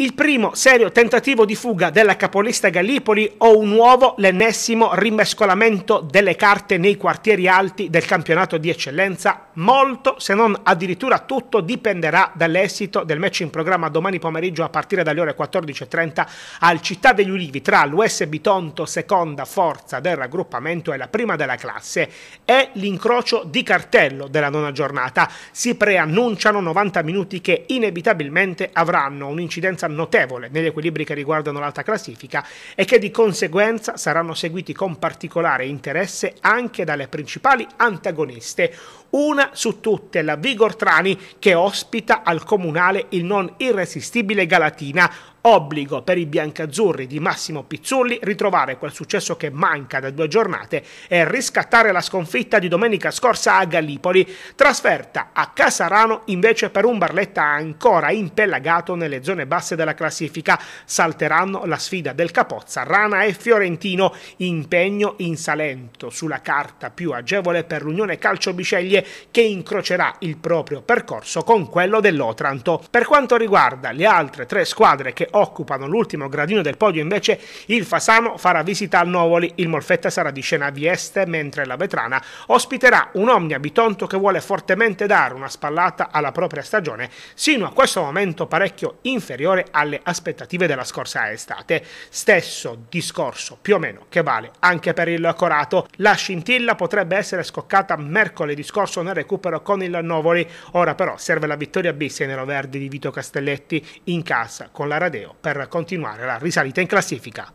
il primo serio tentativo di fuga della capolista Gallipoli o un nuovo, l'ennesimo rimescolamento delle carte nei quartieri alti del campionato di eccellenza? Molto, se non addirittura tutto, dipenderà dall'esito del match in programma domani pomeriggio a partire dalle ore 14.30 al Città degli Ulivi tra l'USB Tonto, seconda forza del raggruppamento e la prima della classe, È l'incrocio di cartello della nona giornata. Si preannunciano 90 minuti che inevitabilmente avranno un'incidenza notevole negli equilibri che riguardano l'alta classifica e che di conseguenza saranno seguiti con particolare interesse anche dalle principali antagoniste. Una su tutte la Vigor Trani che ospita al comunale il non irresistibile Galatina, obbligo per i biancazzurri di Massimo Pizzulli ritrovare quel successo che manca da due giornate e riscattare la sconfitta di domenica scorsa a Gallipoli, trasferta a Casarano invece per un Barletta ancora impelagato nelle zone basse della classifica salteranno la sfida del Capozza, Rana e Fiorentino, impegno in Salento, sulla carta più agevole per l'Unione Calcio Biceglie che incrocerà il proprio percorso con quello dell'Otranto. Per quanto riguarda le altre tre squadre che occupano l'ultimo gradino del podio invece, il Fasano farà visita al Novoli, il Molfetta sarà di scena a Vieste, mentre la Vetrana ospiterà un Omnia Bitonto che vuole fortemente dare una spallata alla propria stagione, sino a questo momento parecchio inferiore alle aspettative della scorsa estate. Stesso discorso più o meno che vale anche per il Corato. La scintilla potrebbe essere scoccata mercoledì scorso nel recupero con il Novoli, ora però serve la vittoria bis nero verde di Vito Castelletti in casa con la Radeo per continuare la risalita in classifica.